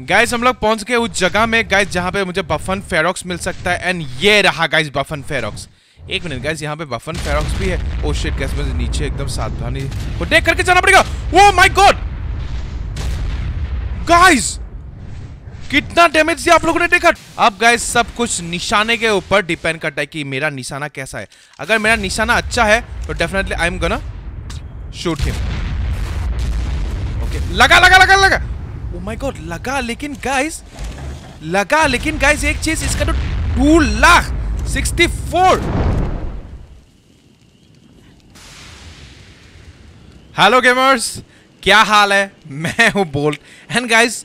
Guys हम लोग पहुंच गए उस जगह में गाइस जहां पे मुझे बफन फेरोक्स मिल सकता है एंड ये रहा गाइस बफन फेरोक्स एक मिनट गाइस यहां पे बफन फेरोक्स भी है ओ शिट गाइस मुझे नीचे एकदम सावधानी को देख करके जाना पड़ेगा ओ माय गॉड गाइस कितना डैमेज दिया आप लोगों ने देखा अब गाइस सब कुछ निशाने के ऊपर डिपेंड करता है कि मेरा निशाना कैसा है अगर मेरा निशाना अच्छा है तो definitely I am gonna shoot him okay लगा लगा लगा लगा ओ माय गॉड लगा लेकिन गाइस लगा लेकिन गाइस एक चीज इसका तो two lakh sixty four hello gamers क्या हाल है मैं हूं बोल्ट एंड गाइस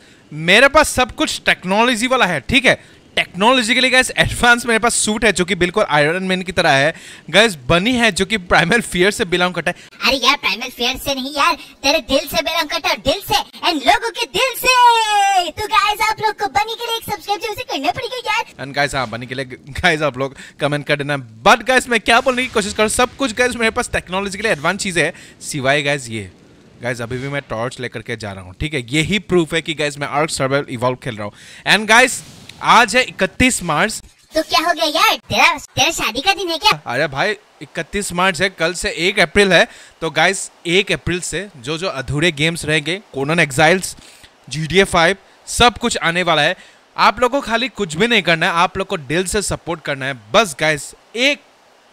मेरे पास सब कुछ टेक्नोलॉजी वाला है ठीक है टेक्नोलॉजिकली गैस एडवांस मेरे पास सूट है जो कि बिल्कुल आयरन मैन की तरह है गैस बनी है जो कि प्राइमल फियर से बिलोंग करता है अरे यार प्राइमल फियर से नहीं यार तेरे दिल से बिलोंग करता है दिल से एंड लोगों के दिल से तो गैस आप लोग को बनी के लिए एक सब्सक्राइब जरूर से करना पड़ेगा यार एंड गाइस हां बनी के लिए गाइस आप लोग कमेंट कर देना बट गाइस मैं क्या बोलने की कोशिश कर रहा सब कुछ गाइस मेरे पास टेक्नोलॉजिकली एडवांस चीज है सिवाय गाइस ये गाइज अभी भी मैं टॉर्च लेकर के जा रहा हूँ ठीक है यही प्रूफ है कि गाइज मैं आर्क सर्वाइवल इवॉल्व खेल रहा हूँ एंड गाइज आज है इकतीस मार्च तो क्या हो गया यार तेरा तेरा शादी का दिन है क्या अरे भाई इकतीस मार्च है कल से एक अप्रैल है तो गाइस एक अप्रैल से जो जो अधूरे गेम्स रहेंगे Conan Exiles G D five सब कुछ आने वाला है आप लोग को खाली कुछ भी नहीं करना है आप लोग को दिल से सपोर्ट करना है बस गाइस एक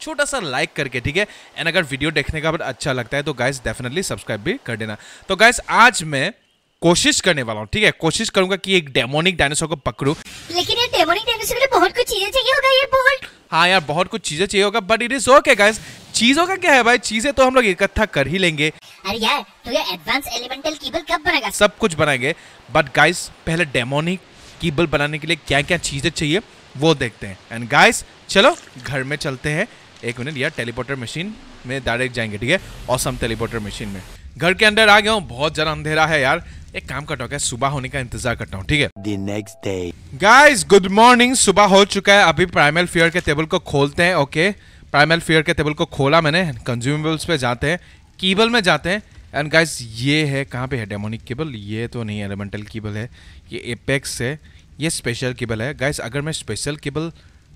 छोटा सा लाइक करके ठीक है एंड अगर वीडियो देखने का अच्छा लगता है तो गाइस डेफिनेटली सब्सक्राइब भी कर देना तो गाइस आज मैं कोशिश करने वाला हूँ ठीक है कोशिश करूंगा कि एक डेमोनिक डायनासोर को पकड़ूं लेकिन ये डेमोनिक डायनासोर के लिए बहुत कुछ चीजें चाहिए होगा ये बहुत हाँ यार बहुत कुछ चीजें चाहिए होगा but it is okay guys चीजों का क्या है भाई चीजें तो हम लोग इकट्ठा कर ही लेंगे अरे यार तो ये एडवांस एलिमेंटल केबल कब बनेगा सब कुछ बनाएंगे बट गाइस पहले डेमोनिक केबल बनाने के लिए क्या क्या चीजें चाहिए वो देखते हैं एंड गाइस चलो घर में चलते हैं एक मिनट यार टेलीपोर्टर मशीन में डायरेक्ट जाएंगे ठीक है ऑसम टेलीपोर्टर मशीन में घर के अंदर आ गया हूँ बहुत ज्यादा अंधेरा है यार एक काम करता हूँ सुबह होने का इंतजार करता हूँ ठीक है The next day. Guys, good सुबह हो चुका है अभी प्राइमल फियर के टेबल को खोलते हैं ओके प्राइमल फियर के टेबल को खोला मैंने कंज्यूमेबल्स पे जाते हैं कीबल में जाते हैं एंड गाइस ये है कहाँ पे है डेमोनिक केबल ये तो नहीं एलिमेंटल केबल है ये एपेक्स है ये स्पेशल केबल है गाइस अगर मैं स्पेशल केबल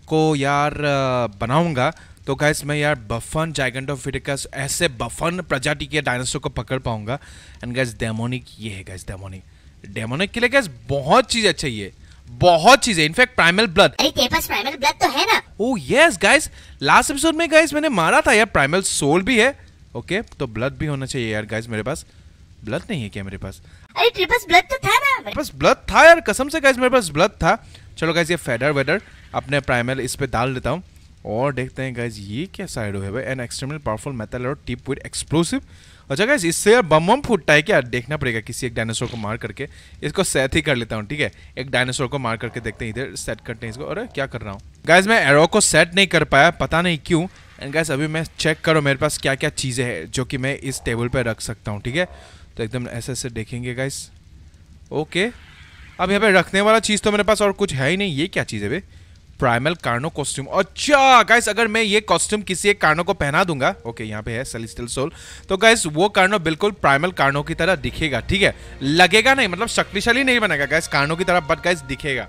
को यार बनाऊंगा तो गैस मैं यार बफन जाइगेंट ऑफ ऐसे बफन प्रजाति के डायनासोर को पकड़ पाऊंगा एंड गाइस डेमोनिक ये है गैस डेमोनिक डेमोनिक के लिए गैस बहुत चीज अच्छा ये बहुत चीजें इनफैक्ट प्राइमल ब्लड अरे तेरे पास प्राइमल ब्लड तो है ना oh yes guys last episode में गाइस मैंने मारा था यार प्राइमल सोल भी है ओके okay, तो ब्लड भी होना चाहिए यार गाइस मेरे पास ब्लड नहीं है क्या मेरे पास अरे तेरे पास ब्लड तो था ना मेरे पास ब्लड था यार कसम से गाइस मेरे पास ब्लड था चलो गाइस ये फेडर वेडर अपने प्राइमल इस पे डाल देता हूँ और देखते हैं गाइज ये क्या साइड है भाई एन एक्सट्रीमली पावरफुल मेटल और टिप विद एक्सप्लोसिव अच्छा गाइज इससे यार बम बम फूटता है क्या देखना पड़ेगा किसी एक डायनासोर को मार करके इसको सेट ही कर लेता हूँ ठीक है एक डायनासोर को मार करके देखते हैं इधर सेट करते हैं इसको अरे क्या कर रहा हूँ गाइज मैं एरो को सेट नहीं कर पाया पता नहीं क्यों एंड गाइज अभी मैं चेक करो मेरे पास क्या क्या चीज़ें हैं जो कि मैं इस टेबल पर रख सकता हूँ ठीक है तो एकदम ऐसे ऐसे देखेंगे गाइज ओके अब यहाँ पर रखने वाला चीज़ तो मेरे पास और कुछ है ही नहीं ये क्या चीज़ है भाई प्राइमल कार्नो कॉस्ट्यूम अच्छा गाइस अगर मैं ये कॉस्ट्यूम किसी एक कार्नो को पहना दूंगा ओके यहाँ पे है सलिस्टल सोल तो गाइस वो कार्नो बिल्कुल प्राइमल कार्नो की तरह दिखेगा ठीक है लगेगा नहीं मतलब शक्तिशाली नहीं बनेगा गाइस कार्नो की तरह बट गाइस दिखेगा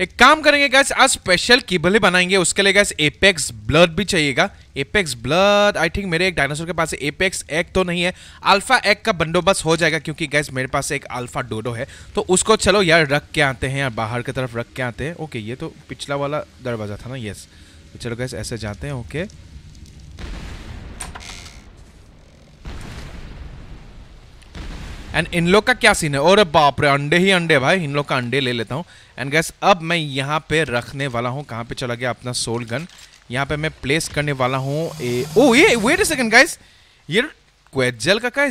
एक काम करेंगे गैस आज स्पेशल ही बनाएंगे उसके लिए गैस एपेक्स ब्लड भी चाहिएगा एपेक्स ब्लड आई थिंक मेरे एक डायनासोर के पास एपेक्स एग तो नहीं है अल्फा एग का बंदोबस्त हो जाएगा क्योंकि गैस मेरे पास एक अल्फा डोडो है तो उसको चलो यार रख के आते हैं यार बाहर की तरफ रख के आते हैं ओके ये तो पिछला वाला दरवाज़ा था ना यस तो चलो गैस ऐसे जाते हैं ओके एंड इन लोग का क्या सीन है और बाप रे अंडे ही अंडे भाई इन लोग का अंडे ले लेता हूँ एंड गैस अब मैं यहाँ पे रखने वाला हूँ कहाँ पे चला गया अपना सोल गन यहाँ पे मैं प्लेस करने वाला हूँ ओ ये वेट अ सेकंड गाइस ये क्वेजल का का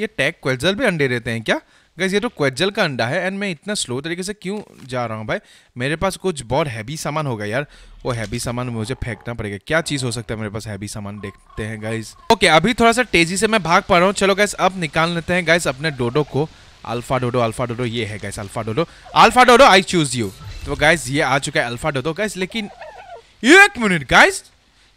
ये टैग क्वेजल भी अंडे रहते हैं क्या गैस ये तो क्वेजल का अंडा है एंड मैं इतना स्लो तरीके से क्यों जा रहा हूँ भाई मेरे पास कुछ बहुत हैवी सामान होगा यार वो हैवी सामान मुझे फेंकना पड़ेगा क्या चीज़ हो सकता है मेरे पास हैवी सामान देखते हैं गाइज ओके अभी थोड़ा सा तेजी से मैं भाग पा रहा हूँ चलो गैस अब निकाल लेते हैं गाइस अपने डोडो को अल्फा डोडो अल्फा डोडो ये है guys alpha dodo alpha dodo I choose you तो गैस ये आ चुका है अल्फा डोडो गैस लेकिन एक मिनट गैस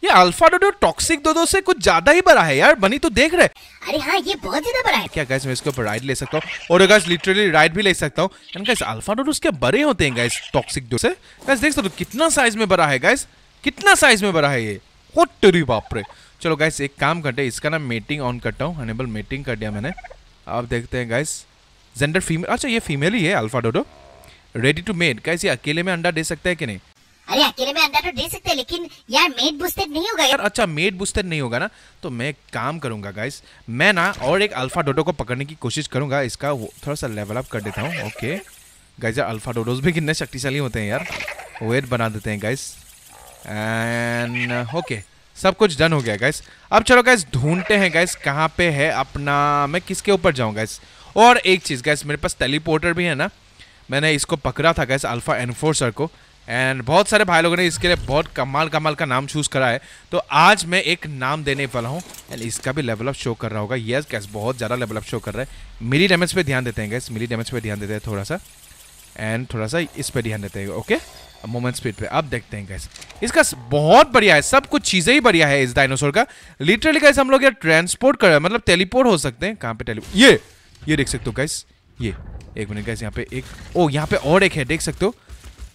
ये अल्फा डोडो टॉक्सिक डोडो से कुछ ज्यादा ही बड़ा है यार बनी तो देख रहे अरे हाँ ये बहुत ज्यादा बड़ा है क्या गैस मैं इसके ऊपर राइड ले सकता हूँ और गैस लिटरली राइड भी ले सकता हूँ गैस अल्फा डोडो उसके बड़े होते हैं गैस टॉक्सिक डोडो से गैस देख सकते हो कितना साइज में बड़ा है गैस कितना साइज में बड़ा है ये कोटरी बाप रे चलो गैस एक काम करते हैं इसका ना मीटिंग ऑन करता हूँ अनेबल मीटिंग कर दिया मैंने अब देखते हैं गैस जेंडर फीमेल अच्छा ये फीमेल ही है alpha dodo ready to made कैसे अकेले में अंडा दे सकता है कि नहीं अरे अकेले में अंडा तो दे सकते हैं लेकिन यार मेड बुस्टेड नहीं होगा यार अच्छा मेड बुस्टेड नहीं होगा ना तो मैं काम करूंगा गाइस मैं ना और एक अल्फा डोडो को पकड़ने की कोशिश करूंगा इसका थोड़ा सा लेवल अप कर देता हूँ ओके गाइस यार अल्फा डोडोज भी कितने शक्तिशाली होते हैं यार वेट बना देते हैं गाइस एंड ओके सब कुछ डन हो गया गाइस अब चलो गाइस ढूंढते हैं गाइस कहाँ पे है अपना मैं किसके ऊपर जाऊँ गाइस और एक चीज़ गैस मेरे पास टेलीपोर्टर भी है ना मैंने इसको पकड़ा था गैस अल्फ़ा एनफोर्सर को एंड बहुत सारे भाई लोगों ने इसके लिए बहुत कमाल कमाल का नाम चूज़ करा है तो आज मैं एक नाम देने वाला हूँ एंड इसका भी लेवल ऑफ शो कर रहा होगा यस गैस बहुत ज़्यादा लेवल ऑफ शो कर रहा है मिली डैमेज पे ध्यान देते हैं गैस मिली डैमेज पे ध्यान देते हैं थोड़ा सा एंड थोड़ा सा इस पर ध्यान देते हैं ओके मोमेंट स्पीड पे अब देखते हैं गैस इसका बहुत बढ़िया है सब कुछ चीज़ें ही बढ़िया है इस डायनासोर का लिटरली गैस हम लोग यार ट्रांसपोर्ट कर रहे हैं मतलब टेलीपोर्ट हो सकते हैं कहाँ पे टेलीपोर्ट ये ये देख सकते हो गैस ये एक मिनट गैस यहाँ पे एक ओ यहाँ पे और एक है देख सकते हो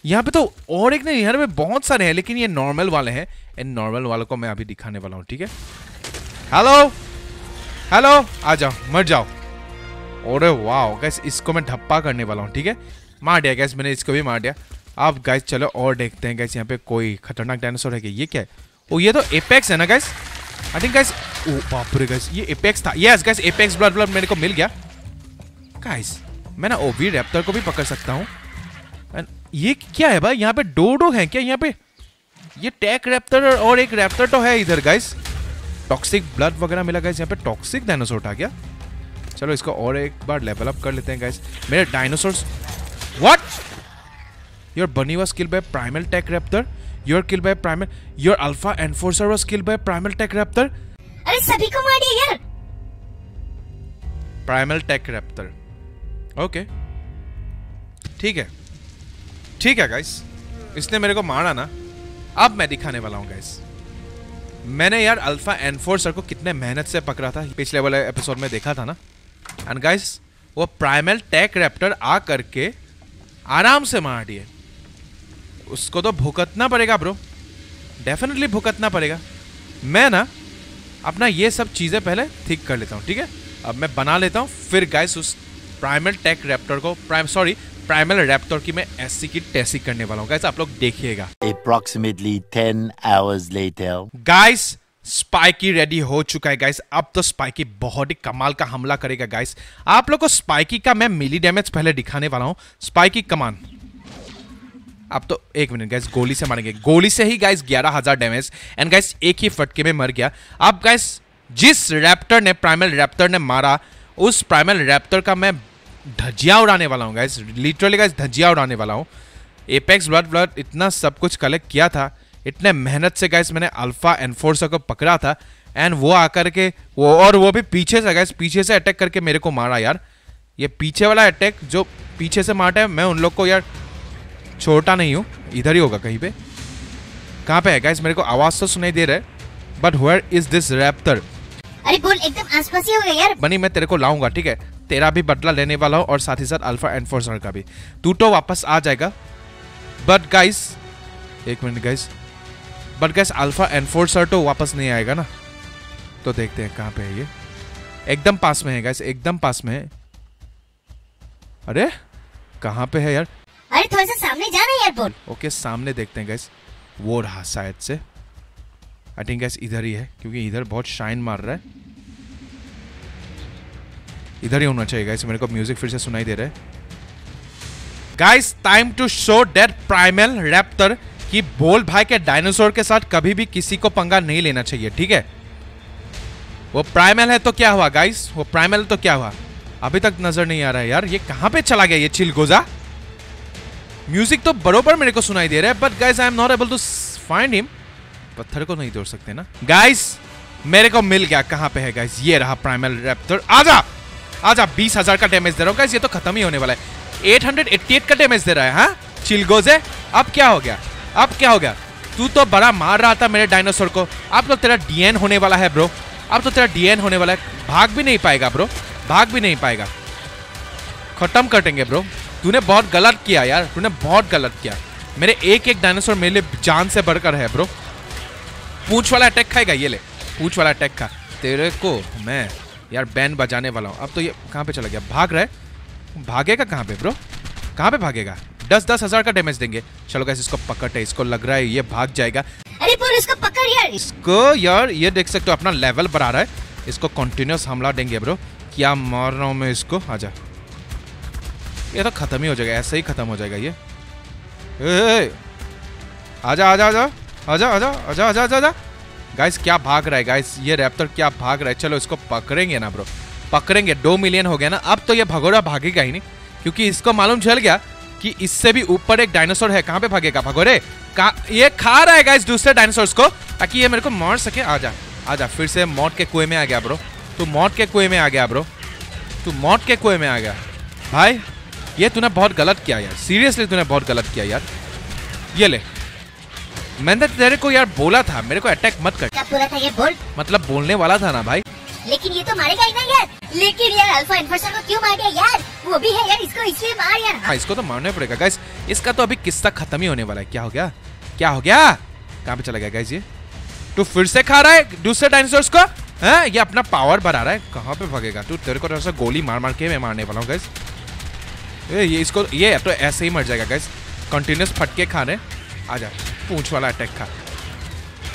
यहाँ पे तो और एक नहीं यहाँ पे बहुत सारे हैं लेकिन ये नॉर्मल वाले हैं इन नॉर्मल वालों को मैं अभी दिखाने वाला हूँ ठीक है हेलो हेलो आ जाओ मर जाओ अरे वाह गैस इसको मैं ढप्पा करने वाला हूँ ठीक है मार दिया गैस मैंने इसको भी मार दिया आप गैस चलो और देखते हैं गैस यहाँ पे कोई खतरनाक डायनासोर है क्या ये क्या है ओ ये तो एपेक्स है ना guys I think guys oh बापरे गैस ये एपेक्स था yes guys apex blood blood मेरे को मिल गया गाइस मैं ना ओवी रैप्टर को भी पकड़ सकता हूँ ये क्या है भाई यहाँ पे डो डो है क्या यहाँ पे ये टैक रैप्टर और एक रैप्टर तो है इधर गाइस टॉक्सिक ब्लड वगैरह मिला गाइस यहाँ पे टॉक्सिक डायनासोर उठा गया चलो इसको और एक बार लेवल अप कर लेते हैं गाइस मेरे dinosaur what your bunny was kill by primal tek raptor your kill by primal your alpha enforcer was kill by primal tek raptor अरे सभी को मार दिया यार प्राइमल टेक रैप्टर ओके ठीक है ठीक है गाइस इसने मेरे को मारा ना अब मैं दिखाने वाला हूँ गाइस मैंने यार अल्फा एनफोर्सर को कितने मेहनत से पकड़ा था पिछले वाले एपिसोड में देखा था ना एंड गाइस वो प्राइमल टैक रैप्टर आ करके आराम से मार दिए उसको तो भुगतना पड़ेगा ब्रो डेफिनेटली भुगतना पड़ेगा मैं ना अपना ये सब चीज़ें पहले ठीक कर लेता हूँ ठीक है अब मैं बना लेता हूँ फिर गाइस उस प्राइमल टेक रैप्टर को प्राइम सॉरी प्राइमल रैप्टर की मैं एससी की टेस्टिंग करने वाला हूँ आप लोग देखिएगा approximately ten hours later guys spiky ready हो चुका है गाइस अब तो स्पाइकी बहुत ही कमाल का हमला करेगा गाइस आप लोग को स्पाइकी का मैं मिली डैमेज पहले दिखाने वाला हूँ स्पाइकी कमान अब तो एक मिनट गाइस गोली से मारेंगे गोली से ही गाइस ग्यारह हजार डैमेज एंड गाइस एक ही फटके में मर गया अब गाइस जिस रैप्टर ने प्राइमल रैप्टर ने मारा उस प्राइमल रैप्टर का मैं धजिया उड़ाने वाला हूँ गाइस लिटरली गाइस धजिया उड़ाने वाला हूँ एपेक्स ब्लड ब्लड इतना सब कुछ कलेक्ट किया था इतने मेहनत से गाइस मैंने अल्फा एनफोर्सर को पकड़ा था एंड वो आकर के वो और वो भी पीछे से गाइस पीछे से अटैक करके मेरे को मारा यार ये पीछे वाला अटैक जो पीछे से मारा है मैं उन लोग को यार छोटा नहीं हूँ इधर ही होगा कहीं पर कहाँ पर है गाइस मेरे को आवाज़ तो सुनाई दे रहा है but where is this raptor अरे बोल एकदम आसपास ही हो गया यार बनी मैं तेरे को लाऊंगा ठीक है तेरा भी बदला लेने वाला हूँ और साथ ही साथ अल्फा एनफोर्सर का भी तू तो वापस आ जाएगा बट गाइस एक minute guys but guys alpha enforcer तो वापस नहीं आएगा ना तो देखते हैं कहाँ पे है ये एकदम पास में है गाइस एकदम पास में है अरे कहाँ पे है यार अरे थोड़ा सा सामने जा रहे हैं यार बोल ओके सामने देखते हैं गाइस वो रहा शायद से आई थिंक गैस इधर ही है क्योंकि इधर बहुत शाइन मार रहा है इधर ही होना चाहिए गाइस मेरे को म्यूजिक फिर से सुनाई दे रहा है guys time to show that primal raptor कि बोल भाई के डायनासोर के साथ कभी भी किसी को पंगा नहीं लेना चाहिए ठीक है वो प्राइमल है तो क्या हुआ गाइस वो प्राइमल तो क्या हुआ अभी तक नजर नहीं आ रहा है यार ये कहां पे चला गया ये चिलगोजा म्यूजिक तो बरोबर मेरे को सुनाई दे रहा है but guys I am not able to find him पत्थर को नहीं तोड़ सकते ना गाइस मेरे को मिल गया कहां पे है गाइस ये रहा प्राइमल रैप्टर आजा आजा बीस हजार का डैमेज दे रहा हूं गाइस ये तो खत्म ही होने वाला है 888 का डैमेज दे रहा है हां चिलगोजे अब क्या हो गया अब क्या हो गया तू तो बड़ा मार रहा था मेरे डायनासोर को अब तो तेरा डीएन होने वाला है ब्रो अब तो तेरा डीएन होने वाला है भाग भी नहीं पाएगा ब्रो भाग भी नहीं पाएगा खत्म करेंगे ब्रो तूने बहुत गलत किया यार तूने बहुत गलत किया मेरे एक एक डायनासोर मेरे लिए जान से बढ़कर है ब्रो पूछ वाला अटैक खाएगा ये ले पूछ वाला अटैक खा तेरे को मैं यार बैन बजाने वाला हूँ अब तो ये कहाँ पे चला गया भाग रहा है भागेगा कहाँ पे ब्रो कहाँ पे भागेगा दस दस हजार का डैमेज देंगे चलो कैसे इसको पकड़ है इसको लग रहा है ये भाग जाएगा अरे इसको पकड़ यार इसको यार ये देख सकते हो अपना लेवल बढ़ा रहा है इसको कंटिन्यूस हमला देंगे ब्रो क्या मार रहा हूँ मैं इसको आजा ये तो खत्म ही हो जाएगा ऐसे ही खत्म हो जाएगा ये ए, ए, आजा आजा आजा आजा आजा आजा आजा आजा गाइस क्या भाग रहा है गाइस ये रैप्टर क्या भाग रहा है चलो इसको पकड़ेंगे ना ब्रो पकड़ेंगे दो मिलियन हो गया ना अब तो ये भगोड़ा भागेगा ही नहीं क्योंकि इसको मालूम चल गया कि इससे भी ऊपर एक डायनासोर है कहाँ पे भागेगा भगोरे का ये खा रहा है गाइस दूसरे डायनासोर को ताकि ये मेरे को मार सके आ जा आ जा फिर से मौत के कुएं में आ गया ब्रो तू मौत के कुएं में आ गया ब्रो तू मौत के कुएं में आ गया भाई ये तूने बहुत गलत किया यार सीरियसली तूने बहुत गलत किया यार ये ले मैंने तो तेरे को यार बोला था मेरे को अटैक मत कर क्या बोला था ये बोल मतलब बोलने वाला था ना भाई लेकिन ये तो मारेगा ही ना यार लेकिन यार अल्फा इन्फर्सन को क्यों मार दिया यार वो भी है यार इसको इसलिए मार यार हाँ इसको तो मारना पड़ेगा गाइस इसका तो अभी किस्सा खत्म ही होने वाला है क्या हो गया क्या हो गया कहाँ पे चला गया गाइस ये तू फिर से खा रहा है दूसरे डायनासोर्स को है हाँ, ये अपना पावर बढ़ा रहा है कहाँ पे भगेगा तू तेरे को थोड़ा सा गोली मार मार के मैं मारने वाला हूँ गैस ये इसको ये तो ऐसे ही मर जाएगा गैस कंटिन्यूस फटके खाने आ जाए पूछ वाला अटैक था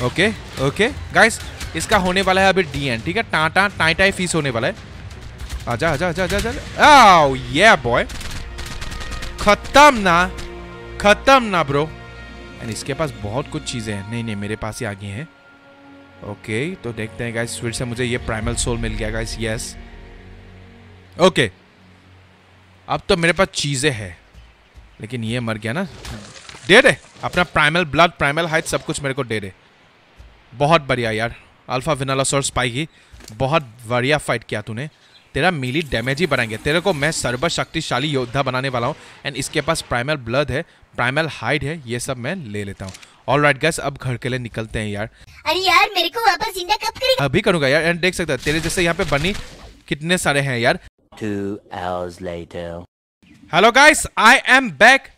ओके ओके गाइस इसका होने वाला है अभी डी एन ठीक है टाटा टाई टाई फीस होने वाला है आजा आजा आजा आजा आजा आओ ये बॉय खत्म ना खत्म ना ब्रो एंड इसके पास बहुत कुछ चीज़ें हैं नहीं नहीं मेरे पास ही आगे हैं ओके तो देखते हैं गाइस फिर से मुझे ये प्राइमल सोल मिल गया गाइस यस ओके अब तो मेरे पास चीज़ें हैं लेकिन ये मर गया ना दे दे अपना प्राइमल ब्लड प्राइमल हाइट सब कुछ मेरे को दे दे बहुत बढ़िया यार अल्फा विनालासोर स्पाइगी बहुत बढ़िया फाइट किया तूने तेरा मिली डैमेज ही बनाएंगे तेरे को मैं सर्वशक्तिशाली योद्धा बनाने वाला हूँ एंड इसके पास प्राइमल ब्लड है प्राइमल हाइट है ये सब मैं ले लेता हूँ ऑल राइट गैस अब घर के लिए निकलते हैं यार अरे यार मेरे को वापस जिंदा कब करेगा अभी करूंगा यार एंड देख सकता है तेरे जैसे यहाँ पे बनी कितने सारे हैं यार hello guys I am back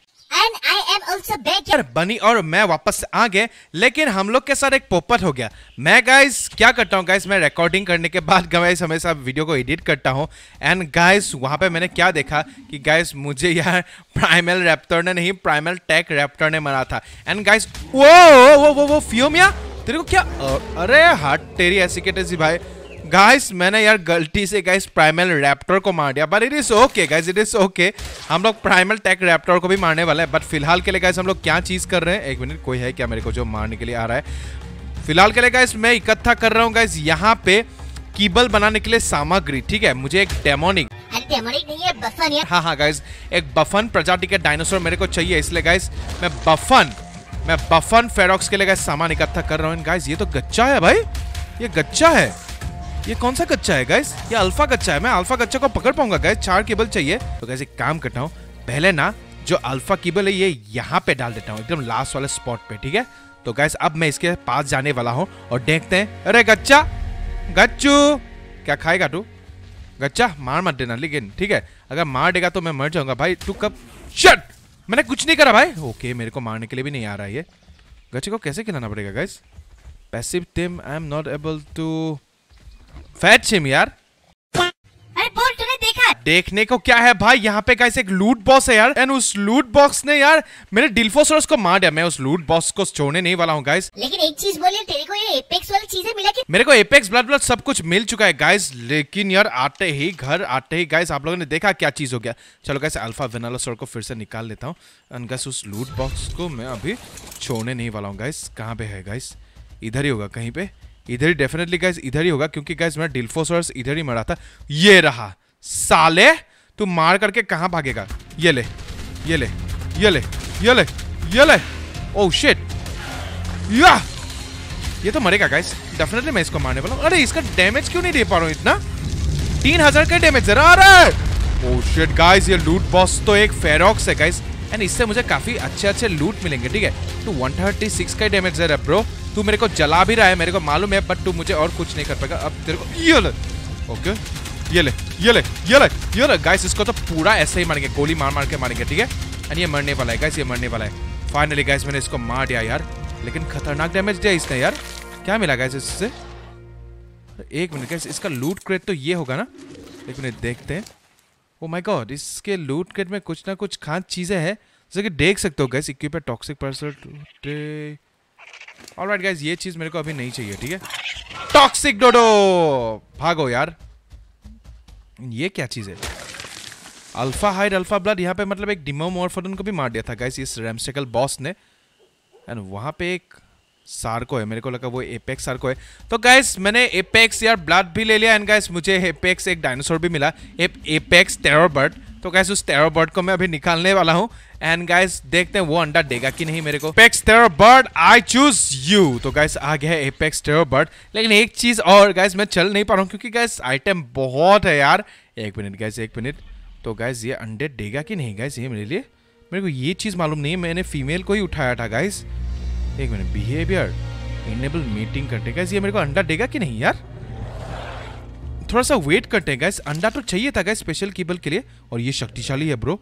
bunny और मैं वापस आ गए लेकिन हम लोग के साथ एक पोपट हो गया मैं गाइस क्या करता हूँ गाइस मैं रिकॉर्डिंग करने के बाद गाइस हमेशा वीडियो को एडिट करता हूँ एंड गाइस वहाँ पे मैंने क्या देखा कि गाइस मुझे यार प्राइमल रैप्टर ने नहीं प्राइमल टैक रैप्टर ने मारा था एंड गाइस वो वो वो वो फ्यूम यार तेरे को क्या अरे हाट तेरी ऐसी भाई गाइस मैंने यार गलती से गाइस प्राइमल रैप्टर को मार दिया but it is okay guys it is okay हम लोग प्राइमल टेक रैप्टर को भी मारने वाले हैं बट फिलहाल के लिए गाइस हम लोग क्या चीज कर रहे हैं एक मिनट कोई है क्या मेरे को जो मारने के लिए आ रहा है फिलहाल के लिए गाइस मैं इकट्ठा कर रहा हूँ गाइस यहाँ पे कीबल बनाने के लिए सामग्री ठीक है मुझे एक डेमोनिक हाँ हाँ गाइज एक बफन प्रजाति के डायनासोर मेरे को चाहिए इसलिए गाइस मैं बफन मैं बफन फेरोक्स के लिए गाइस सामान इकट्ठा कर रहा हूँ गाइज ये तो गच्चा है भाई ये गच्चा है ये कौन सा कच्चा है गाइस ये अल्फा कच्चा है मैं अल्फा कच्चा को पकड़ पाऊंगा गाइस चार केबल चाहिए तो एक काम करता हूँ पहले ना जो अल्फा केबल है ये यहाँ पे डाल देता हूँ एकदम लास्ट वाले स्पॉट पे ठीक है तो गैस अब मैं इसके पास जाने वाला हूँ और देखते हैं अरे गच्चा गच्चू क्या खाएगा तू गच्चा मार मत देना लेकिन ठीक है अगर मार देगा तो मैं मर जाऊंगा भाई तू कब शट मैंने कुछ नहीं करा भाई ओके मेरे को मारने के लिए भी नहीं आ रहा है ये गच्चे को कैसे खिलाना पड़ेगा guys passive team I am not able to fat him यार देखने को क्या है भाई यहाँ पे कैसे एक लूट बॉस है यार एंड उस लूट बॉक्स ने यार मेरे डिल्फोसोरस को मार दिया मैं उस लूट बॉक्स को छोड़ने नहीं वाला हूँ गाइस लेकिन एक चीज बोलिए तेरे को ये एपेक्स वाली चीजें मिला कि मेरे को एपेक्स ब्लड ब्लड सब कुछ मिल चुका है गाइस लेकिन यार आते ही घर आते ही गाइस आप लोगों ने देखा क्या चीज हो गया चलो गाइस अल्फा वेनालोसोर को फिर से निकाल लेता हूँ एंड गाइस उस लूट बॉक्स को मैं अभी छोड़ने नहीं वाला हूँ गाइस कहाँ पे है गाइस इधर ही होगा कहीं पे इधर ही डेफिनेटली गैस इधर ही होगा क्योंकि गैस मैं डिल्फोसोरस इधर ही मरा था ये रहा साले तू मार करके कहाँ भागेगा ये ले ये ले ये ले ये ले ये ले ओह oh शिट या ये तो मरेगा गाइस डेफिनेटली मैं इसको मारने वाला अरे इसका डैमेज क्यों नहीं दे पा रहा हूँ इतना तीन हजार का डैमेज जरा अरे ओह शिट गाइस ये लूट बॉस तो एक फेरॉक्स है गाइस एंड इससे मुझे काफी अच्छे अच्छे लूट मिलेंगे ठीक है टू वन थर्टी सिक्स का डेमेज दे रहा है ब्रो तू मेरे को जला भी रहा है मेरे को मालूम है बट तू मुझे और कुछ नहीं कर पाएगा अब तेरे को ये ले ओके ये ले ये ले ये ले ये ले गाइस इसको तो पूरा ऐसे ही मारेंगे गोली मार मार के मारेंगे ठीक है एंड ये मरने वाला है गाइस ये मरने वाला है फाइनली गाइस मैंने इसको मार दिया यार लेकिन खतरनाक डैमेज दिया इसने यार क्या मिला गाइस इससे एक मिनट गाइस इसका लूट क्रेट तो ये होगा ना एक मिनट देखते हैं ओ माय गॉड इसके लूट किट में कुछ ना कुछ खास चीज़ें हैं जैसे कि देख सकते हो guys equip toxic parcel all right guys ये चीज़ मेरे को अभी नहीं चाहिए ठीक है टॉक्सिक डोडो भागो यार ये क्या चीज़ है अल्फा हाइड अल्फा ब्लड यहाँ पे मतलब एक डिमो मोरफोडन को भी मार दिया था गैस इस रेमसेकल बॉस ने एंड वहाँ पे एक सार्को है मेरे को लगा वो एपेक्स सार्को है तो गाइस मैंने एपेक्स यार ब्लड भी ले लिया एंड गाइस मुझे एपेक्स एक डायनासोर भी मिला एप, एपेक्स बर्ड तो गैस उस बर्ड को मैं अभी निकालने वाला हूँ एंड गाइस देखते हैं वो अंडा देगा कि नहीं मेरे को apex bird I choose you तो गाइस आ गया है एपेक्स बर्ड लेकिन एक चीज और गाइस मैं चल नहीं पा रहा हूँ क्योंकि गाइस आइटम बहुत है यार एक मिनट गैस एक मिनट तो गैस ये अंडे देगा कि नहीं गाइस ये मेरे लिए मेरे को ये चीज़ मालूम नहीं है मैंने फीमेल को ही उठाया था गाइस एक मिनट बिहेवियर इनेबल मीटिंग करते गैस ये मेरे को अंडा देगा कि नहीं यार थोड़ा सा वेट करते गैस अंडा तो चाहिए था गैस स्पेशल केबल के लिए और ये शक्तिशाली है ब्रो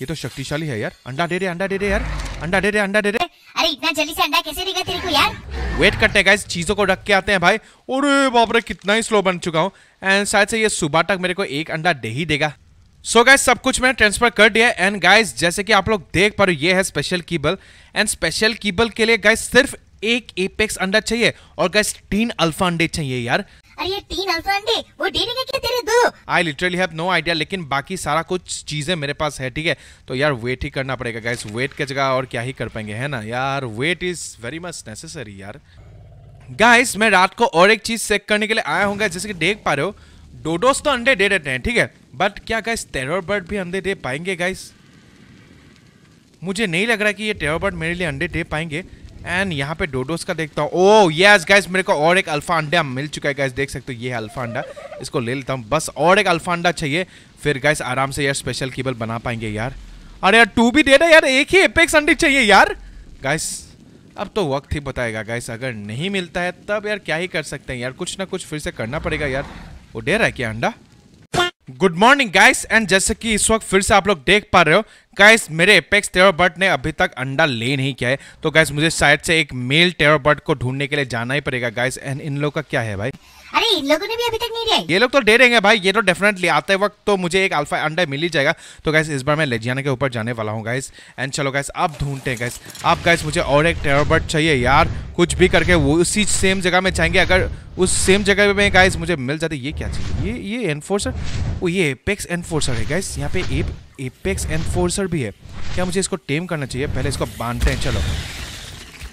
ये तो शक्तिशाली है यार अंडा दे रहे अंडा दे रहे यार अंडा दे रहे अंडा दे रहे अरे इतना जल्दी से अंडा कैसे देगा तेरे को यार वेट करते हैं गाइस चीजों को रख के आते हैं भाई अरे बाप रे कितना ही स्लो बन चुका हूँ एंड शायद से ये सुबह तक मेरे को एक अंडा दे ही देगा सो so गाइज सब कुछ मैंने ट्रांसफर कर दिया एंड गाइज जैसे कि आप लोग देख पा रहे हो ये है special kibble and special kibble के लिए गाइज सिर्फ एक एपेक्स अंडा चाहिए और गाइज तीन अल्फा अंडे चाहिए यार अरे ये तीन अल्फा अंडे वो दे देंगे तेरे दो I literally have no idea लेकिन बाकी सारा कुछ चीजें मेरे पास है ठीक है तो यार वेट ही करना पड़ेगा गाइस वेट के जगह और क्या ही कर पाएंगे है ना यार wait is very much necessary यार गाइस मैं रात को और एक चीज चेक करने के लिए आया हूँ जैसे कि देख पा रहे हो डोडोस तो अंडे दे देते हैं ठीक है बट क्या गाइस टेरर बर्ड भी अंडे दे पाएंगे गाइस मुझे नहीं लग रहा कि ये टेरर बर्ड मेरे लिए अंडे दे पाएंगे एंड यहाँ पे डोडोस का देखता हूँ ओह यस गाइस मेरे को और एक अल्फा अंडा मिल चुका है गाइस देख सकते हो ये है अल्फा अंडा इसको ले लेता हूँ बस और एक अल्फा अंडा चाहिए फिर गाइस आराम से यार स्पेशल केबल बना पाएंगे यार अरे यार टू भी दे रहे यार एक ही एपेक्स अंडे चाहिए यार गाइस अब तो वक्त ही बताएगा गाइस अगर नहीं मिलता है तब यार क्या ही कर सकते हैं यार कुछ ना कुछ फिर से करना पड़ेगा यार वो दे रहा है क्या अंडा गुड मॉर्निंग गाइस एंड जैसे कि इस वक्त फिर से आप लोग देख पा रहे हो गाइस मेरे एपेक्स बर्ड ने अभी तक अंडा ले नहीं किया है तो गाइस मुझे शायद से एक मेल बर्ड को ढूंढने के लिए जाना ही पड़ेगा गाइस एंड इन लोग का क्या है भाई अरे इन लोगों ने भी अभी तक नहीं दिया ये लोग तो दे देंगे भाई ये तो डेफिनेटली आते वक्त तो मुझे एक अल्फा अंडा मिल ही जाएगा तो गैस इस बार मैं लेजियाना के ऊपर जाने वाला हूँ गैस एंड चलो गैस आप ढूंढते हैं गैस आप गैस मुझे और एक टेरोबर्ट चाहिए यार कुछ भी करके वो उसी सेम जगह में चाहेंगे अगर उस सेम जगह पे गाइस मुझे मिल जाती ये क्या चाहिए ये ये एनफोर्सर वो ये एपेक्स एनफोर्सर है गाइस यहाँ पे एप एपेक्स एनफोर्सर भी है क्या मुझे इसको टेम करना चाहिए पहले इसको बांधते हैं चलो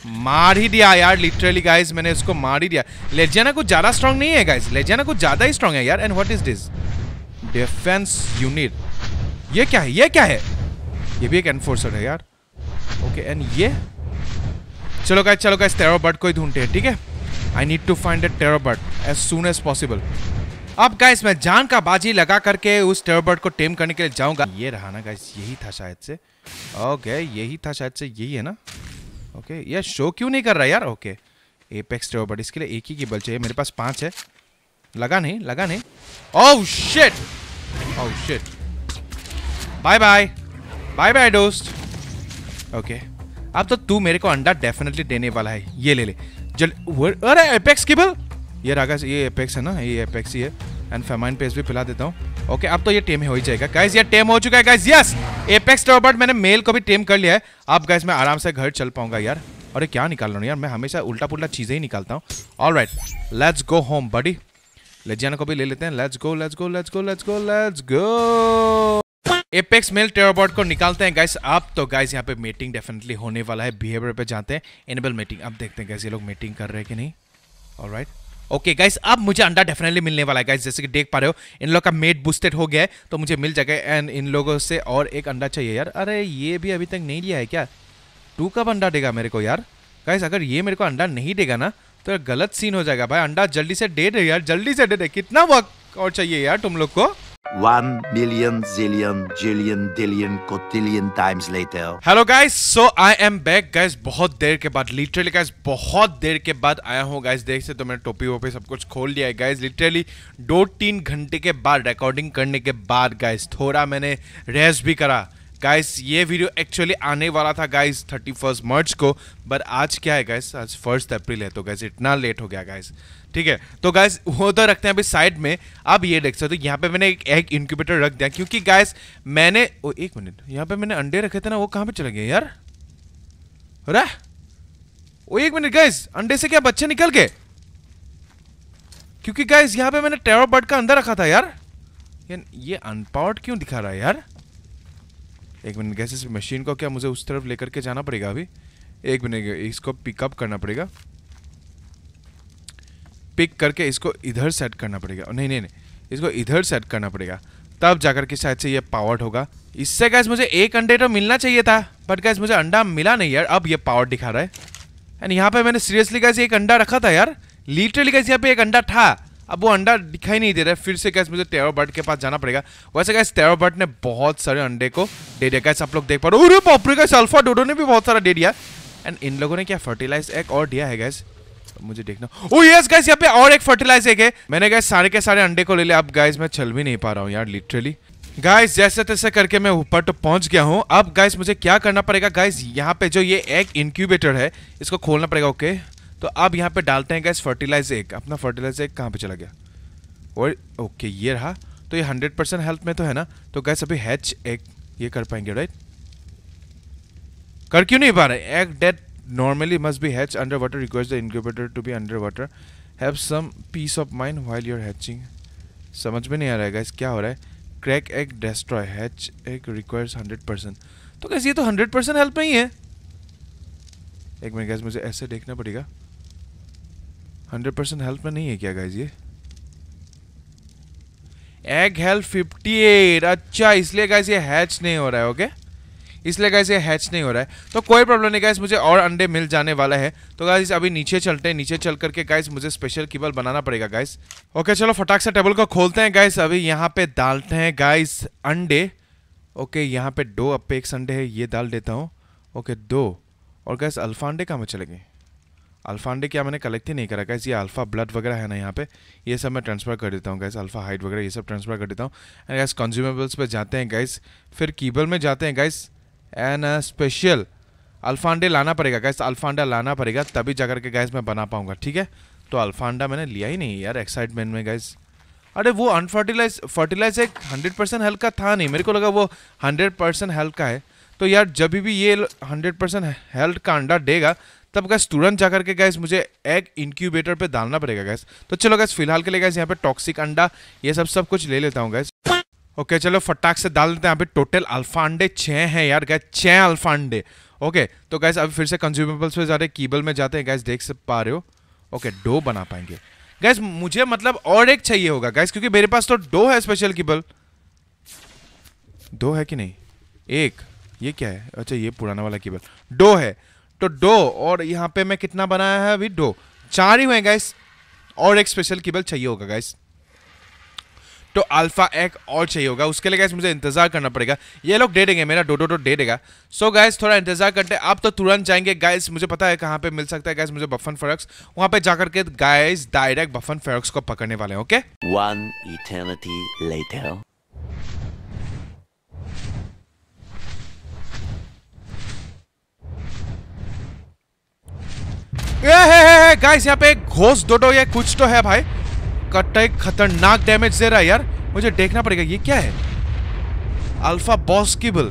मार ही दिया यार लिटरली गाइज मैंने इसको मार ही दिया लेजियाना कुछ ज़्यादा स्ट्रॉन्ग नहीं है गाइज लेजियाना कुछ ज़्यादा ही स्ट्रॉन्ग है यार and what is this defence unit ये क्या है ये क्या है ये भी एक एनफोर्सर है यार ओके एंड ये चलो गाइज चलो गाइज टेरो बर्ड को ही ढूंढते हैं ठीक है I need to find a terror bird as soon as possible अब गाइस मैं जान का बाजी लगा करके उस बर्ड को टेम करने के लिए जाऊंगा ये रहा ना गाइस यही था शायद से ओके यही था शायद से यही है ना ओके ये शो क्यों नहीं कर रहा यार ओके एपेक्स टेबल बट इसके लिए एक ही की बल चाहिए मेरे पास पांच है लगा नहीं लगा नहीं oh shit oh shit bye bye bye bye दोस्त ओके अब तो तू मेरे को अंडा डेफिनेटली देने वाला है ये ले ले जल अरे एपेक्स केबल ये रागा ये एपेक्स है ना ये एपेक्स ही है एंड फेमाइन पेस्ट भी पिला देता हूँ ओके अब तो ये टेम हो ही जाएगा गाइज ये टेम हो चुका है गाइज यस एपेक्स टॉबर्ट मैंने मेल को भी टेम कर लिया है अब गाइज मैं आराम से घर चल पाऊंगा यार अरे क्या निकाल रहा हूँ यार मैं हमेशा उल्टा पुल्टा चीज़ें ही निकालता हूँ all right let's go home buddy लेजियाना को भी ले लेते हैं let's go let's go let's go let's go let's go apex male टेराबॉट को निकालते हैं गाइस आप तो गाइस यहाँ पे मीटिंग डेफिनेटली होने वाला है बिहेवियर पे जाते हैं इनेबल मीटिंग अब देखते हैं गाइस ये लोग मीटिंग कर रहे हैं कि नहीं all right right. Okay okay, guys अब मुझे अंडा डेफिनेटली मिलने वाला है गाइस जैसे कि देख पा रहे हो इन लोग का मेट बूस्टेड हो गया है तो मुझे मिल जाएगा एंड इन लोगों से और एक अंडा चाहिए यार अरे ये भी अभी तक नहीं लिया है क्या टू कब अंडा देगा मेरे को यार गाइस अगर ये मेरे को अंडा नहीं देगा ना तो गलत सीन हो जाएगा भाई अंडा जल्दी से दे दे यार जल्दी से दे दे कितना वक्त और चाहिए यार तुम लोग को one million zillion jillion dillion cotillion times later hello guys so i am back guys बहुत देर के बाद literally guys बहुत देर के बाद आया हूँ guys देख से तो मैंने टोपी वोपी सब कुछ खोल लिया है guys literally दो तीन घंटे के बाद recording करने के बाद guys थोड़ा मैंने rest भी करा गाइस ये वीडियो एक्चुअली आने वाला था गाइस थर्टी फर्स्ट मार्च को बट आज क्या है गाइस आज फर्स्ट अप्रैल है तो गाइस इतना लेट हो गया गाइस ठीक है तो गाइस वो तो रखते हैं अभी साइड में अब ये देख सकते हो तो यहाँ पे मैंने एक एग इनक्यूबेटर रख दिया क्योंकि गाइस मैंने ओ एक मिनट यहाँ पे मैंने अंडे रखे थे ना वो कहाँ पर चले गए यार अरे ओ एक मिनट गाइस अंडे से क्या बच्चे निकल गए क्योंकि गाइस यहाँ पे मैंने टेरो बर्ड का अंदर रखा था यार ये अनपावर्ड क्यों दिखा रहा है यार एक मिनट कैसे इस मशीन को क्या मुझे उस तरफ लेकर के जाना पड़ेगा अभी एक मिनट इसको पिकअप करना पड़ेगा पिक करके इसको इधर सेट करना पड़ेगा नहीं नहीं नहीं इसको इधर सेट करना पड़ेगा तब जाकर के शायद से ये पावर्ड होगा इससे गैस मुझे एक अंडे तो मिलना चाहिए था बट गैस मुझे अंडा मिला नहीं यार अब ये पावर दिखा रहा है एंड यहाँ पे मैंने सीरियसली गैस एक अंडा रखा था यार लिटरली गैस यहाँ पे एक अंडा था अब वो अंडा दिखाई नहीं दे रहा है फिर से गैस मुझे टेरो बर्ड के पास जाना पड़ेगा वैसे कैसे टेरो बर्ड ने बहुत सारे अंडे को दे दिया कैसे आप लोग देख पा रहे हो रे गाइस अल्फा डोडो ने भी बहुत सारा दे दिया एंड इन लोगों ने क्या फर्टिलाइज एग और दिया है गैस मुझे देखना ओ यस गाइस यहाँ पे और एक फर्टिलाइज एग है मैंने गैस सारे के सारे अंडे को ले लिया अब गाइस मैं चल भी नहीं पा रहा हूँ यार लिटरली गाइस जैसे तैसे करके मैं ऊपर तो पहुंच गया हूँ अब गाइस मुझे क्या करना पड़ेगा गाइस यहाँ पे जो ये एग इंक्यूबेटर है इसको खोलना पड़ेगा ओके okay? तो अब यहाँ पे डालते हैं गैस फर्टिलाइज एक अपना फर्टिलाइज एक कहाँ पे चला गया और ओके ये रहा तो ये हंड्रेड परसेंट हेल्थ में तो है ना तो गैस अभी हैच एक ये कर पाएंगे राइट कर क्यों नहीं पा रहे egg that normally must be hatch under water request the incubator to be under water have some peace of mind while your hatching समझ में नहीं आ रहा है गैस क्या हो रहा है crack egg destroy hatch egg requires hundred percent तो गैस ये तो हंड्रेड परसेंट हेल्प में ही है एक मिनट गैस मुझे ऐसे देखना पड़ेगा हंड्रेड परसेंट हेल्थ में नहीं है क्या गाइज ये एग हेल्थ फिफ्टी एट अच्छा इसलिए गाइज ये हैच नहीं हो रहा है ओके इसलिए गाइज ये हैच नहीं हो रहा है तो कोई प्रॉब्लम नहीं गाइज मुझे और अंडे मिल जाने वाला है तो गाइज अभी नीचे चलते हैं नीचे चल करके गाइज मुझे स्पेशल कीबल बनाना पड़ेगा गाइज ओके चलो फटाक से टेबल को खोलते हैं गाइज अभी यहाँ पे डालते हैं गाइज अंडे ओके यहाँ पे दो अपेक्स अंडे एक संडे है ये डाल देता हूँ ओके दो और गैस अल्फा अंडे कहाँ में चले गए अल्फा अंडे क्या मैंने कलेक्ट ही नहीं करा कैसे ये अल्फा ब्लड वगैरह है ना यहाँ पे ये सब मैं ट्रांसफ़र कर देता हूँ गैस अल्फा हाइट वगैरह ये सब ट्रांसफ़र कर देता हूँ एंड गैस कंज्यूमेबल्स पे जाते हैं गैस फिर कीबल में जाते हैं गैस एंड स्पेशल अल्फा अंडे लाना पड़ेगा गैस अल्फा अंडा लाना पड़ेगा तभी जा करके गैस मैं बना पाऊँगा ठीक है तो अल्फा अंडा मैंने लिया ही नहीं यार एक्साइटमेंट में गैस अरे वो अनफर्टिलाइज फर्टिलाइज एक हंड्रेड परसेंट हेल्थ का था नहीं मेरे को लगा वो हंड्रेड परसेंट हेल्थ का है तो यार जब भी ये हंड्रेड परसेंट हेल्थ का अंडा देगा तब गैस तुरंत जाकर के गैस मुझे एग इंक्यूबेटर पे डालना पड़ेगा गैस तो चलो गैस फिलहाल के लिए गैस यहाँ पे टॉक्सिक अंडा ये सब सब कुछ ले लेता हूँ गैस ओके चलो फटाक से डाल देते हैं यहाँ पे टोटल अल्फा अंडे छः हैं यार गैस छः अल्फा अंडे ओके तो गैस अभी फिर से कंज्यूमेबल्स पे जा रहे कीबल में जाते हैं गैस देख से पा रहे हो ओके डो बना पाएंगे गैस मुझे मतलब और एक चाहिए होगा गैस क्योंकि मेरे पास तो डो है स्पेशल कीबल दो है कि नहीं एक ये क्या है अच्छा ये पुराना वाला कीबल दो है तो डो और यहाँ पे मैं कितना बनाया है अभी डो चार ही हुए गैस और एक स्पेशल केबल चाहिए होगा गैस तो अल्फा एक और चाहिए होगा उसके लिए गैस मुझे इंतजार करना पड़ेगा ये लोग दे देंगे मेरा डोडो डो दे देगा सो गैस थोड़ा इंतजार करते आप तो तुरंत जाएंगे गैस मुझे पता है कहाँ पे मिल सकता है गैस मुझे बफन फरक्स वहाँ पे जाकर के गैस डायरेक्ट बफन फरक्स को पकड़ने वाले okay one hour later guys यहाँ पे घोष डोडो या कुछ तो है भाई कट्टा एक खतरनाक डैमेज दे रहा है यार मुझे देखना पड़ेगा ये क्या है alpha boss kibble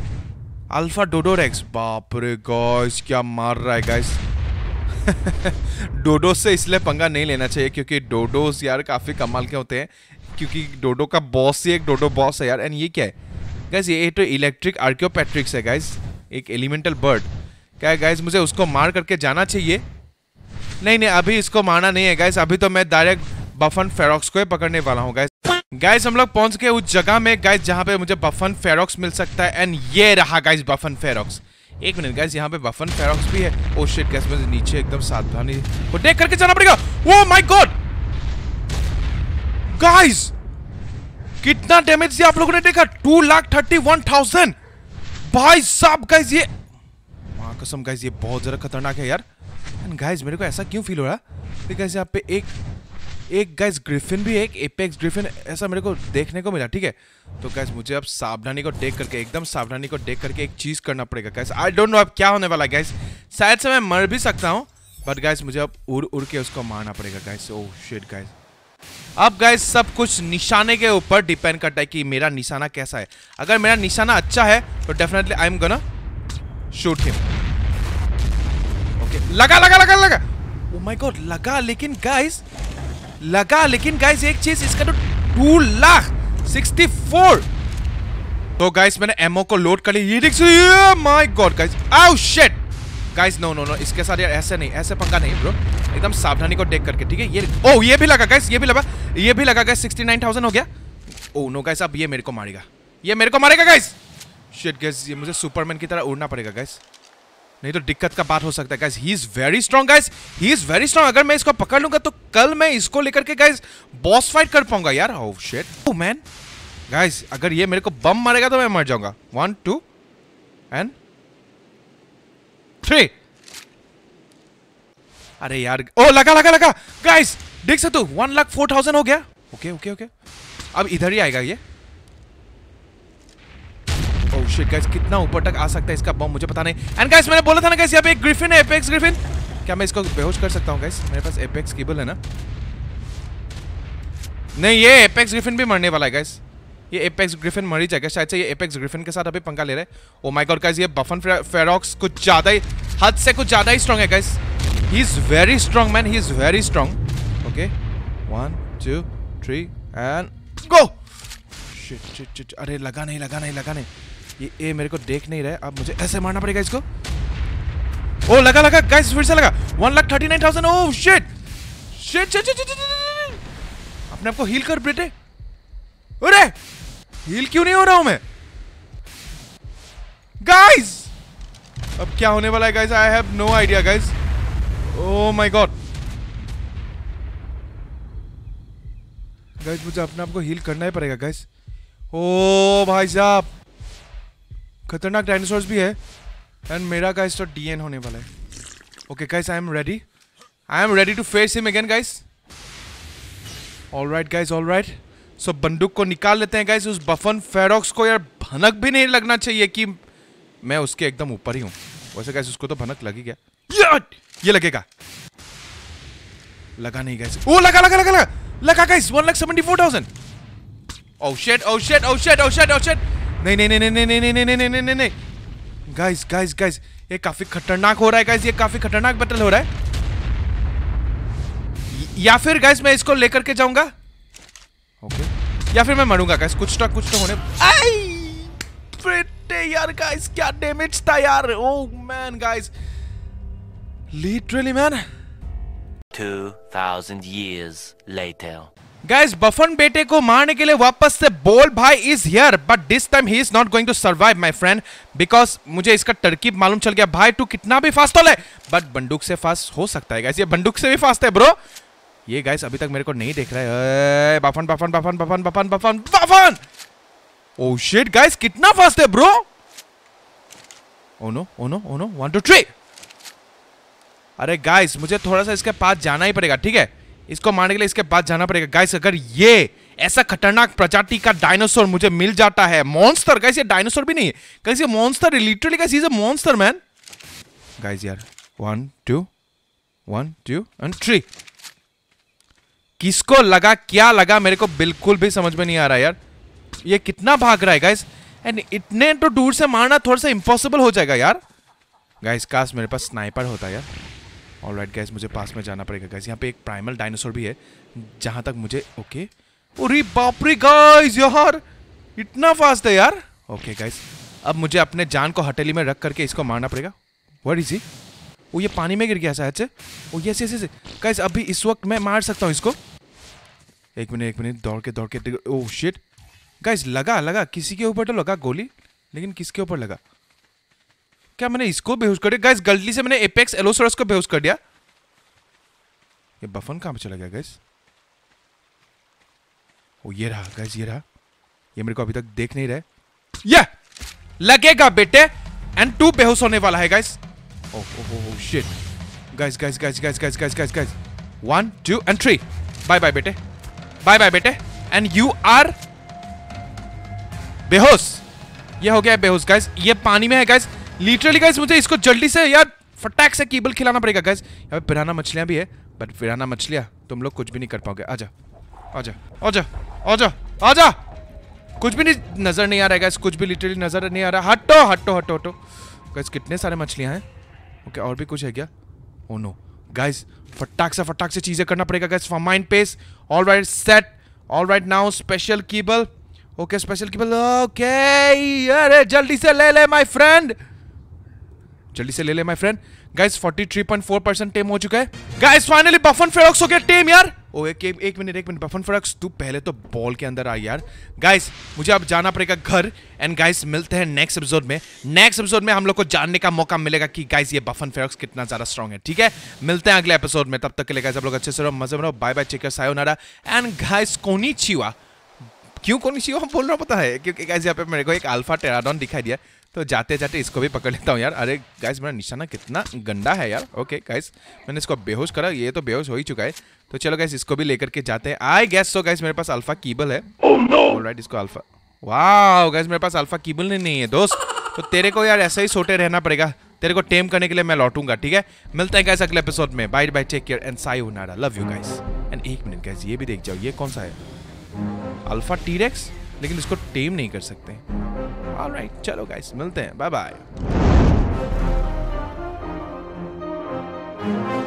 alpha rex बाप रे गॉस क्या मार रहा है गाइस डोडो से इसलिए पंगा नहीं लेना चाहिए क्योंकि डोडोस यार काफ़ी कमाल के होते हैं क्योंकि डोडो का बॉस ही एक डोडो बॉस है यार एंड ये क्या है गाइस ये तो इलेक्ट्रिक आर्क्योपैट्रिक्स है गाइस एक एलिमेंटल बर्ड क्या है गाइज मुझे उसको मार करके जाना चाहिए नहीं नहीं अभी इसको मारना नहीं है गाइस अभी तो मैं डायरेक्ट बफन फेरोक्स को ही पकड़ने वाला हूँ गाइस गाइस हम लोग पहुंच गए उस जगह में गाइस जहाँ पे मुझे बफन फेरोक्स मिल सकता है एंड ये रहा गाइस बफन फेरोक्स एक मिनट गाइस यहाँ पे बफन फेरोक्स भी है ओ शिट गैस मुझे नीचे एकदम सावधानी वो देख करके जाना पड़ेगा वो माय गॉड गाइस कितना डैमेज दिया आप लोगों ने देखा two lakh thirty one thousand भाई साहब गाइस ये माँ कसम गाइस ये बहुत ज्यादा खतरनाक है यार एंड गाइज मेरे को ऐसा क्यों फील हो रहा बिकॉज यहाँ पे एक एक गाइज ग्रिफिन भी है एक एपेक्स ग्रिफिन ऐसा मेरे को देखने को मिला ठीक है तो गैस मुझे अब सावधानी को देख करके एकदम सावधानी को देख करके एक चीज़ करना पड़ेगा गैस आई डोंट नो अब क्या होने वाला गैस शायद से मैं मर भी सकता हूँ बट गैस मुझे अब उड़ उड़ के उसको मारना पड़ेगा गैस ओ शेट गाइज अब गैस सब कुछ निशाने के ऊपर डिपेंड करता है कि मेरा निशाना कैसा है अगर मेरा निशाना अच्छा है तो definitely I am gonna shoot him okay लगा लगा लगा लगा ओ माय गॉड लगा लेकिन गाइस लगा लेकिन गाइस एक चीज इसका तो टू लाख सिक्सटी फोर तो गाइस मैंने एमओ को लोड कर लिया ये देख so my god guys ow shit guys no no no इसके साथ यार ऐसे नहीं ऐसे पंगा नहीं ब्रो एकदम सावधानी को देख करके ठीक है ये ओ oh, ये भी लगा गाइस ये भी लगा ये भी लगा गाइस 69000 हो गया ओ नो गाइस अब ये मेरे को मारेगा ये मेरे को मारेगा गाइस शिट गाइस ये मुझे सुपरमैन की तरह उड़ना पड़ेगा गाइस नहीं तो दिक्कत का बात हो सकता है guys he is very strong guys he is very strong अगर मैं इसको पकड़ लूंगा तो कल मैं इसको लेकर के गाइज बॉस फाइट कर पाऊंगा यार how shit to man guys अगर ये मेरे को बम मारेगा तो मैं मर जाऊंगा वन टू एंड थ्री अरे यार ओ oh, लगा लगा लगा गाइज देख सकते हो वन लाख फोर थाउजेंड हो गया ओके ओके ओके अब इधर ही आएगा ये ओह शिट गाइस कितना ऊपर तक आ सकता है इसका बम मुझे पता नहीं एंड गाइस मैंने बोला था ना गाइस यहां पे एक ग्रिफिन है एपेक्स ग्रिफिन क्या मैं इसको बेहोश कर सकता हूं गाइस मेरे पास एपेक्स केबल है ना नहीं ये एपेक्स ग्रिफिन भी मरने वाला है गाइस ये एपेक्स ग्रिफिन मर ही जाएगा शायद से ये एपेक्स ग्रिफिन के साथ अभी पंगा ले रहे हैं ओह माय गॉड गाइस ये बफन फेरॉक्स कुछ ज़्यादा ही हद से कुछ ज़्यादा ही स्ट्रांग है guys he is very strong man he is very strong okay 1 2 3 and go shit shit shit अरे लगा नहीं लगा नहीं लगा नहीं ये ए मेरे को देख नहीं रहा है अब मुझे ऐसे मारना पड़ेगा इसको ओ लगा लगा गाइस फिर से लगा 1 lakh 39000 oh shit shit shit shit shit अपने आप को हील कर बेटे अरे हील क्यों नहीं हो रहा हूं मैं गाइस अब क्या होने वाला है guys I have no idea guys oh my god guys मुझे अपने आप को हील करना ही पड़ेगा गाइस ओ oh, भाई साहब खतरनाक डायनासोर भी है एंड मेरा गाइस तो डीएन होने वाला है okay guys I am ready I am ready to face him again guys all right guys all right so बंदूक को निकाल लेते हैं गाइस उस बफन फेरोक्स को यार भनक भी नहीं लगना चाहिए कि मैं उसके एकदम ऊपर ही हूँ वैसे गाइस उसको तो भनक लगी गया ये लगेगा लगा नहीं गाइस ओ लगा लगा लगा लगा लगा guys 1 lakh 74000 oh shit oh shit oh shit oh shit oh shit नहीं नहीं नहीं नहीं नहीं नहीं नहीं नहीं नहीं नहीं गाइस गाइस गाइस ये काफी खतरनाक हो रहा है गाइस ये काफी खतरनाक बैटल हो रहा है या फिर गाइस मैं इसको लेकर के जाऊंगा ओके या फिर मैं मरूंगा गाइस कुछ तो कुछ तो होने आई यार गाइस क्या डैमेज था यार oh man guys literally man 2000 years later guys buffoon बेटे को मारने के लिए वापस से बोल भाई is here but this time he is not going to survive my friend because मुझे इसका तरकीब मालूम चल गया भाई तू कितना भी फास्ट तो ले बट बंदूक से फास्ट हो सकता है गाइस ये बंदूक से भी फास्ट है ब्रो ये गाइस अभी तक मेरे को नहीं देख रहा oh है buffoon buffoon buffoon buffoon buffoon buffoon buffoon oh shit guys कितना फास्ट है bro oh no oh no oh no 1 2 3 अरे गाइस मुझे थोड़ा सा इसके पास जाना ही पड़ेगा ठीक है इसको मारने के लिए इसके पास जाना पड़ेगा गाइस अगर ये ऐसा खतरनाक प्रजाति का डायनासोर मुझे मिल जाता है मॉन्स्टर गाइस ये डायनासोर भी नहीं है गाइस ये monster literally guys is a monster man guys यार 1 2 1 2 एंड थ्री किसको लगा क्या लगा मेरे को बिल्कुल भी समझ में नहीं आ रहा यार ये कितना भाग रहा है गाइस एंड इतने तो दूर से मारना थोड़ा सा इंपॉसिबल हो जाएगा यार गाइस काश मेरे पास स्नाइपर होता यार ऑल राइट गैस मुझे पास में जाना पड़ेगा गैस यहाँ पे एक प्राइमल डायनासोर भी है जहाँ तक मुझे ओके अरे बापरे गाइस यार इतना फास्ट है यार ओके गाइस अब मुझे अपने जान को हटेली में रख करके इसको मारना पड़ेगा वट इज ही वो ये पानी में गिर गया शायद से oh yes yes yes guys अभी इस वक्त मैं मार सकता हूँ इसको एक मिनट एक मिनट दौड़ के दौड़ के ओह शिट गाइस लगा लगा किसी के ऊपर तो लगा गोली लेकिन किसके ऊपर लगा क्या मैंने इसको बेहोश कर दिया गैस गलती से मैंने एपेक्स एलोसोरस को बेहोश कर दिया ये बफन कहां पे चला गया गैस ओ ये रहा गैस ये रहा ये मेरे को अभी तक देख नहीं रहे ये लगेगा बेटे एंड टू बेहोश होने वाला है guys oh oh oh shit guys guys guys guys guys guys guys guys one two and three bye bye बेटे बाय बाय बेटे एंड यू आर बेहोश ये हो गया बेहोश गैस ये पानी में है गैस लिटरली गाइस मुझे इसको जल्दी से यार फटाक से केबल खिलाना पड़ेगा गाइस यहाँ पे पिराना मछलियाँ भी है बट पिराना मछलियाँ तुम लोग कुछ भी नहीं कर पाओगे आजा आजा आजा आजा आजा कुछ भी नहीं नज़र नहीं आ रहा है गाइस कुछ भी लिटरली नज़र नहीं आ रहा हटो हटो हटो हटो गाइस कितने सारे मछलियाँ हैं ओके और भी कुछ है क्या ओ नो गाइस फटाक से फटाक से चीज़ें करना पड़ेगा guys for mind pace all right set all right now special kibble okay special kibble okay अरे जल्दी से ले ले माय फ्रेंड जल्दी से ले ले my friend guys 43.4 percent time हो चुका है गाइस फाइनली बफन फेरोक्स हो गया टेम यार ओ एक एक मिनट एक मिनट बफन फेरोक्स तू पहले तो बॉल के अंदर आ यार गाइस मुझे अब जाना पड़ेगा घर एंड गाइस मिलते हैं नेक्स्ट एपिसोड में नेक्स्ट एपिसोड में हम लोग को जानने का मौका मिलेगा कि गाइस ये बफन फेरोक्स कितना ज्यादा स्ट्रॉन्ग है ठीक है मिलते हैं अगले एपिसोड में तब तक के लिए गाइस आप लोग अच्छे से रहो मजे में रहो bye bye checker sayonara and guys कोनी क्यों कौन सी हम बोल रहा पता है क्योंकि गाइस यहाँ पे मेरे को एक अल्फा टेराडॉन दिखाई दिया तो जाते जाते इसको भी पकड़ लेता हूँ यार अरे गाइस मेरा निशाना कितना गंदा है यार ओके गाइस मैंने इसको बेहोश करा ये तो बेहोश हो ही चुका है तो चलो गाइस इसको भी लेकर के जाते हैं आई गैस सो गाइस मेरे पास अल्फा कीबल है ऑलराइट oh, इसको अल्फा वाह गाइस मेरे पास अल्फा कीबल नहीं है दोस्त तो तेरे को यार ऐसा ही सोटे रहना पड़ेगा तेरे को टेम करने के लिए मैं लौटूंगा ठीक है मिलते हैं गाइस अगले एपिसोड में bye bye take care and say love you guys and एक मिनट गाइस ये भी देख जाओ ये कौन सा है अल्फा टीरेक्स लेकिन इसको टेम नहीं कर सकते right, चलो गाइस मिलते हैं बाय बाय